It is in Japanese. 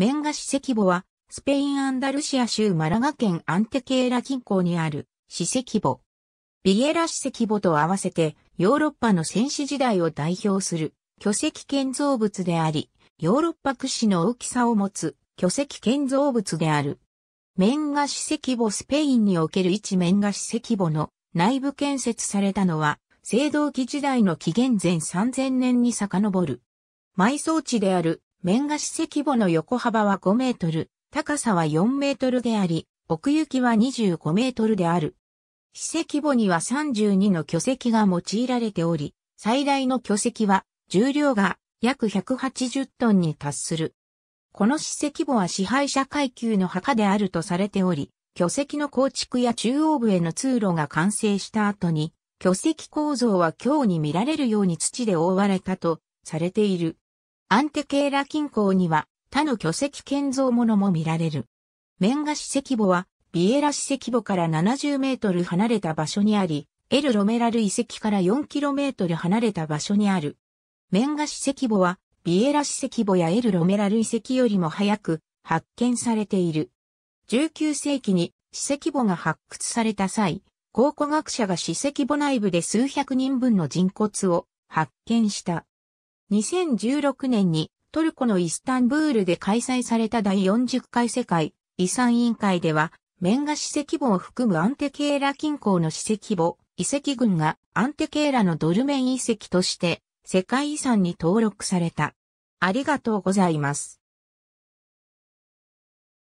メンガ史跡墓は、スペイン・アンダルシア州マラガ県アンテケーラ近郊にある史跡墓。ビエラ史跡墓と合わせて、ヨーロッパの戦士時代を代表する巨石建造物であり、ヨーロッパ屈指の大きさを持つ巨石建造物である。メンガ史跡墓スペインにおける一メンガ史跡墓の内部建設されたのは、青銅器時代の紀元前3000年に遡る。埋葬地である面菓子石母の横幅は5メートル、高さは4メートルであり、奥行きは25メートルである。史跡簿には32の巨石が用いられており、最大の巨石は重量が約180トンに達する。この史跡簿は支配者階級の墓であるとされており、巨石の構築や中央部への通路が完成した後に、巨石構造は今日に見られるように土で覆われたとされている。アンテケーラ近郊には他の巨石建造物も見られる。メンガ史跡墓はビエラ史跡墓から70メートル離れた場所にあり、エル・ロメラル遺跡から4キロメートル離れた場所にある。メンガ史跡墓はビエラ史跡墓やエル・ロメラル遺跡よりも早く発見されている。19世紀に史跡墓が発掘された際、考古学者が史跡墓内部で数百人分の人骨を発見した。2016年にトルコのイスタンブールで開催された第40回世界遺産委員会では、メンガ史跡簿を含むアンテケーラ近郊の史跡簿、遺跡群がアンテケーラのドルメン遺跡として世界遺産に登録された。ありがとうございます。